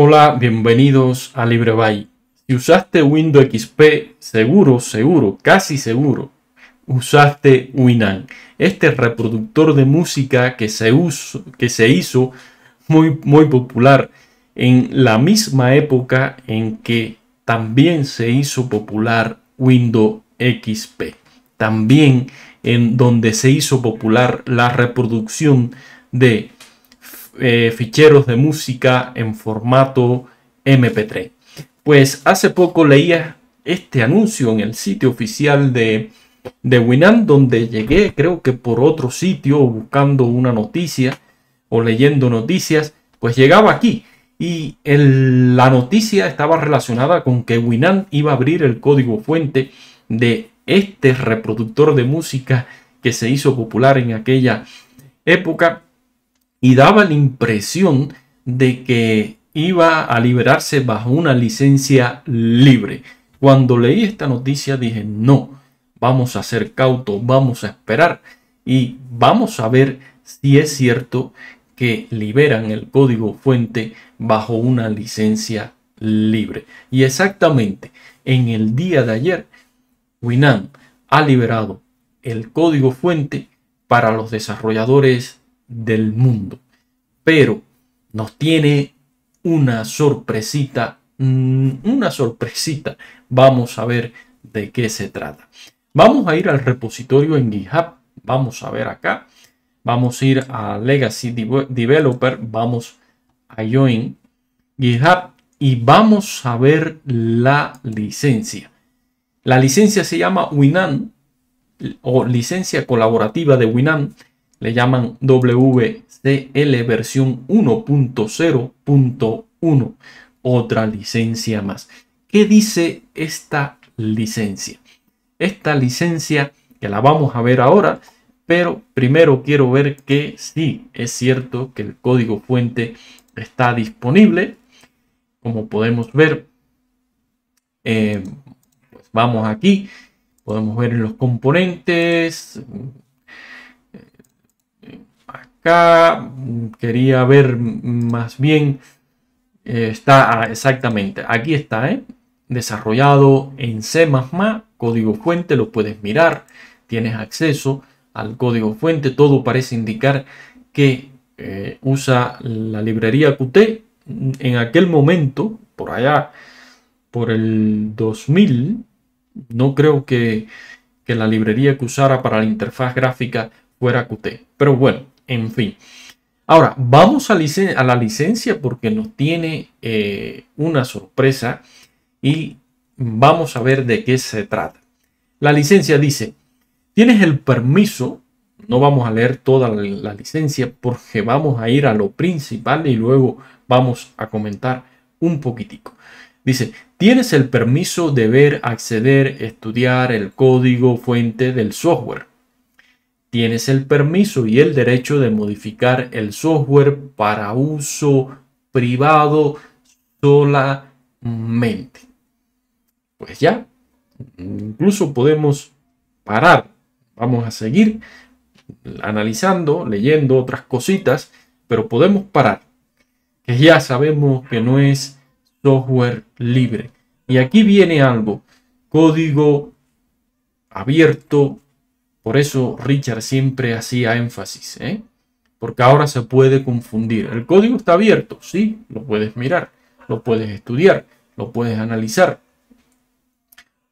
Hola, bienvenidos a LibreBay. Si usaste Windows XP, seguro, seguro, casi seguro, usaste Winamp. Este reproductor de música que se, que se hizo muy, muy popular en la misma época en que también se hizo popular Windows XP. También en donde se hizo popular la reproducción de eh, ficheros de música en formato MP3. Pues hace poco leía este anuncio en el sitio oficial de, de donde llegué, creo que por otro sitio, buscando una noticia o leyendo noticias, pues llegaba aquí. Y la noticia estaba relacionada con que Winan iba a abrir el código fuente de este reproductor de música que se hizo popular en aquella época y daba la impresión de que iba a liberarse bajo una licencia libre. Cuando leí esta noticia dije, no, vamos a ser cautos, vamos a esperar y vamos a ver si es cierto que liberan el código fuente bajo una licencia libre. Y exactamente en el día de ayer, Winamp ha liberado el código fuente para los desarrolladores del mundo. Pero nos tiene una sorpresita, mm, una sorpresita. Vamos a ver de qué se trata. Vamos a ir al repositorio en GitHub. Vamos a ver acá. Vamos a ir a Legacy Developer. Vamos a Join GitHub y vamos a ver la licencia. La licencia se llama Winan o licencia colaborativa de Winamp le llaman WCL versión 1.0.1, otra licencia más. ¿Qué dice esta licencia? Esta licencia que la vamos a ver ahora, pero primero quiero ver que sí, es cierto que el código fuente está disponible. Como podemos ver, eh, pues vamos aquí, podemos ver los componentes, acá mm, quería ver mm, más bien. Eh, está ah, exactamente, aquí está, ¿eh? desarrollado en C++, código fuente, lo puedes mirar, tienes acceso al código fuente, todo parece indicar que eh, usa la librería Qt. Mm, en aquel momento, por allá, por el 2000, no creo que, que la librería que usara para la interfaz gráfica fuera Qt. Pero bueno, en fin. Ahora, vamos a, la licencia porque nos tiene eh, una sorpresa y vamos a ver de qué se trata. La licencia dice, tienes el permiso, no vamos a leer toda la licencia porque vamos a ir a lo principal y luego vamos a comentar un poquitico. Dice, tienes el permiso de ver, acceder, estudiar el código fuente del software tienes el permiso y el derecho de modificar el software para uso privado solamente. Pues ya, incluso podemos parar. Vamos a seguir analizando, leyendo otras cositas, pero podemos parar. Que ya sabemos que no es software libre. Y aquí viene algo. Código abierto por eso Richard siempre hacía énfasis, ¿eh? porque ahora se puede confundir. El código está abierto, sí, lo puedes mirar, lo puedes estudiar, lo puedes analizar,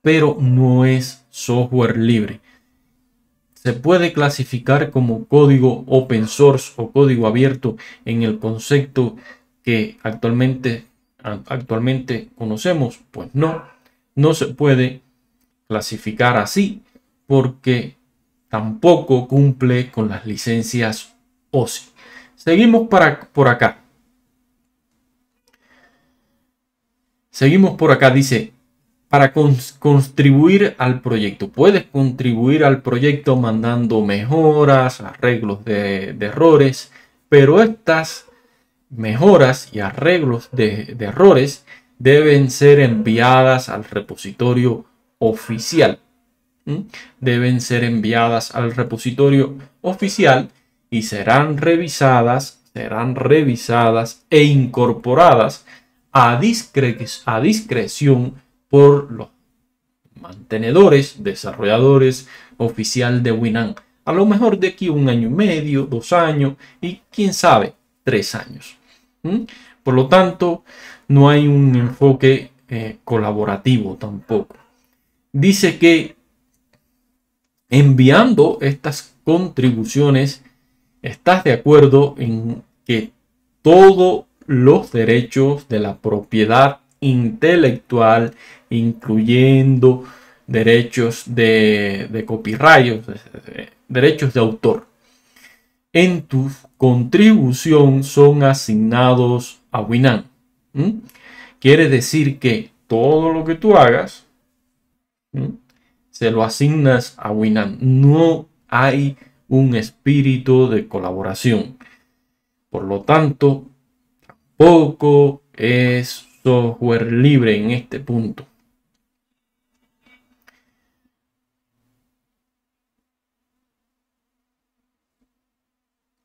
pero no es software libre. Se puede clasificar como código open source o código abierto en el concepto que actualmente, actualmente conocemos. Pues no, no se puede clasificar así porque tampoco cumple con las licencias OSI. Seguimos por acá. Seguimos por acá, dice, para contribuir al proyecto. Puedes contribuir al proyecto mandando mejoras, arreglos de, errores, pero estas mejoras y arreglos de errores deben ser enviadas al repositorio oficial deben ser enviadas al repositorio oficial y serán revisadas, serán revisadas e incorporadas a, discreción por los mantenedores, desarrolladores, oficial de Winamp. A lo mejor de aquí un año y medio, dos años y quién sabe, tres años. ¿Mm? Por lo tanto, no hay un enfoque eh, colaborativo tampoco. Dice que enviando estas contribuciones, estás de acuerdo en que todos los derechos de la propiedad intelectual, incluyendo derechos de, copyright, derechos de autor, en tu contribución son asignados a Winan. ¿Mm? Quiere decir que todo lo que tú hagas, ¿Mm? se lo asignas a Winamp. No hay un espíritu de colaboración. Por lo tanto, tampoco es software libre en este punto.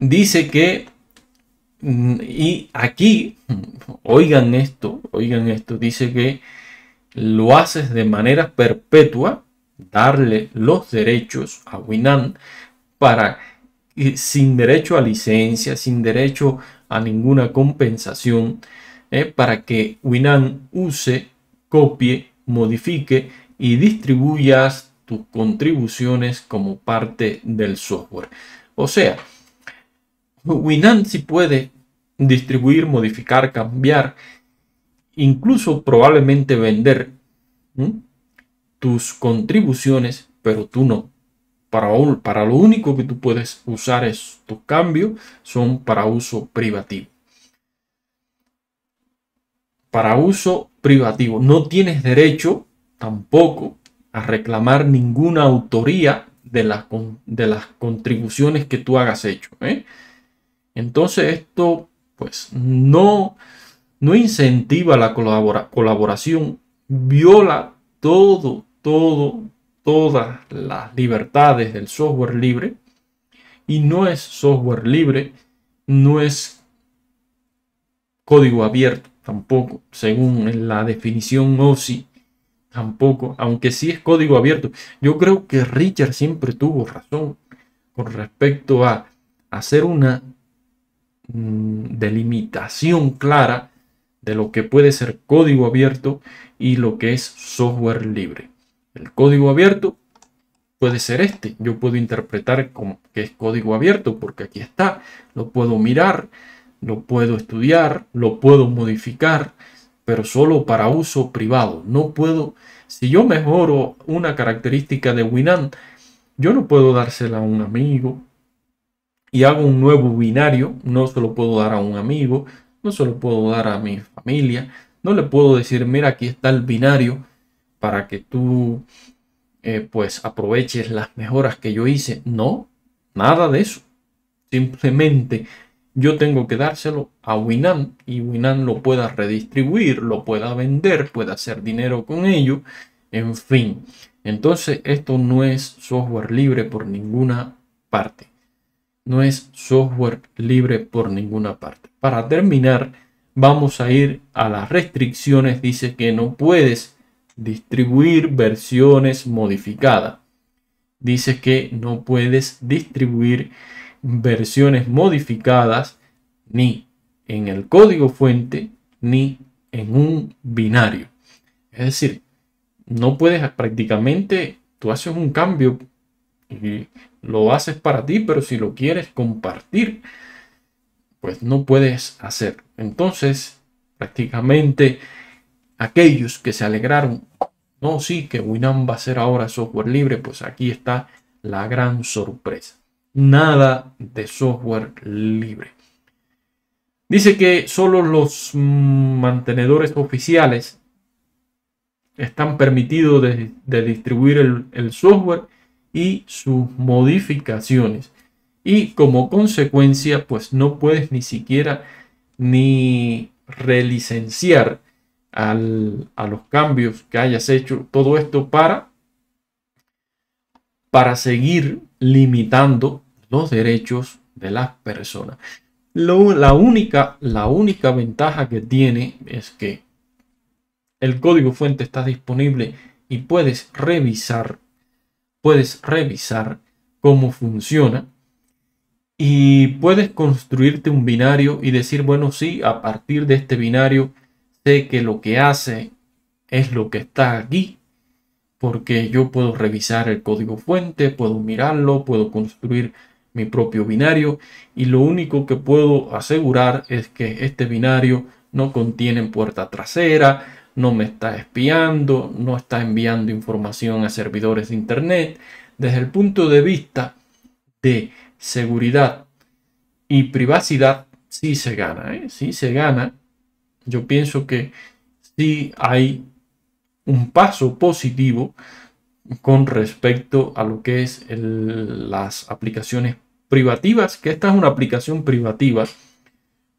Dice que, mm, y aquí, mm, oigan esto, oigan esto, dice que lo haces de manera perpetua darle los derechos a Winan para sin derecho a licencia, sin derecho a ninguna compensación, eh, para que Winan use, copie, modifique y distribuyas tus contribuciones como parte del software. O sea, Winan sí puede distribuir, modificar, cambiar, incluso probablemente vender tus contribuciones, pero tú no. Para, para lo único que tú puedes usar es tus cambios, son para uso privativo. Para uso privativo. No tienes derecho tampoco a reclamar ninguna autoría de las, de las contribuciones que tú hagas hecho. ¿eh? Entonces esto pues no, no incentiva la colaboración, viola todo, todo, todas las libertades del software libre y no es software libre, no es código abierto tampoco, según la definición OSI tampoco, aunque sí es código abierto. Yo creo que Richard siempre tuvo razón con respecto a hacer una mm, delimitación clara de lo que puede ser código abierto y lo que es software libre. El código abierto puede ser este. Yo puedo interpretar como que es código abierto porque aquí está. Lo puedo mirar, lo puedo estudiar, lo puedo modificar, pero solo para uso privado. No puedo, si yo mejoro una característica de Winamp, yo no puedo dársela a un amigo y hago un nuevo binario. No se lo puedo dar a un amigo, no se lo puedo dar a mi familia. No le puedo decir, mira, aquí está el binario para que tú eh, pues aproveches las mejoras que yo hice. No, nada de eso. Simplemente yo tengo que dárselo a Winan y Winan lo pueda redistribuir, lo pueda vender, pueda hacer dinero con ello, en fin. Entonces esto no es software libre por ninguna parte. No es software libre por ninguna parte. Para terminar, vamos a ir a las restricciones. Dice que no puedes distribuir versiones modificadas. Dice que no puedes distribuir versiones modificadas ni en el código fuente ni en un binario. Es decir, no puedes prácticamente, tú haces un cambio y lo haces para ti, pero si lo quieres compartir, pues no puedes hacer. Entonces, prácticamente aquellos que se alegraron, no, sí, que Winamp va a ser ahora software libre, pues aquí está la gran sorpresa. Nada de software libre. Dice que solo los mm, mantenedores oficiales están permitidos de, distribuir el, el software y sus modificaciones. Y como consecuencia, pues no puedes ni siquiera ni relicenciar a los cambios que hayas hecho, todo esto para, para seguir limitando los derechos de las personas. la, única, la única ventaja que tiene es que el código fuente está disponible y puedes revisar, puedes revisar cómo funciona y puedes construirte un binario y decir, bueno, sí, a partir de este binario Sé que lo que hace es lo que está aquí, porque yo puedo revisar el código fuente, puedo mirarlo, puedo construir mi propio binario y lo único que puedo asegurar es que este binario no contiene puerta trasera, no me está espiando, no está enviando información a servidores de Internet. Desde el punto de vista de seguridad y privacidad, sí se gana, ¿eh? sí se gana yo pienso que sí hay un paso positivo con respecto a lo que es las aplicaciones privativas, que esta es una aplicación privativa,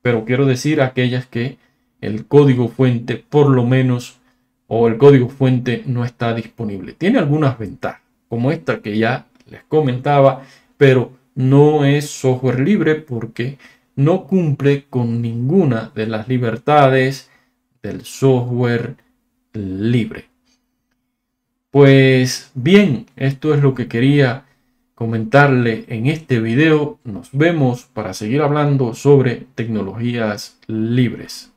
pero quiero decir aquellas que el código fuente por lo menos o el código fuente no está disponible. Tiene algunas ventajas, como esta que ya les comentaba, pero no es software libre porque no cumple con ninguna de las libertades del software libre. Pues bien, esto es lo que quería comentarle en este video. Nos vemos para seguir hablando sobre tecnologías libres.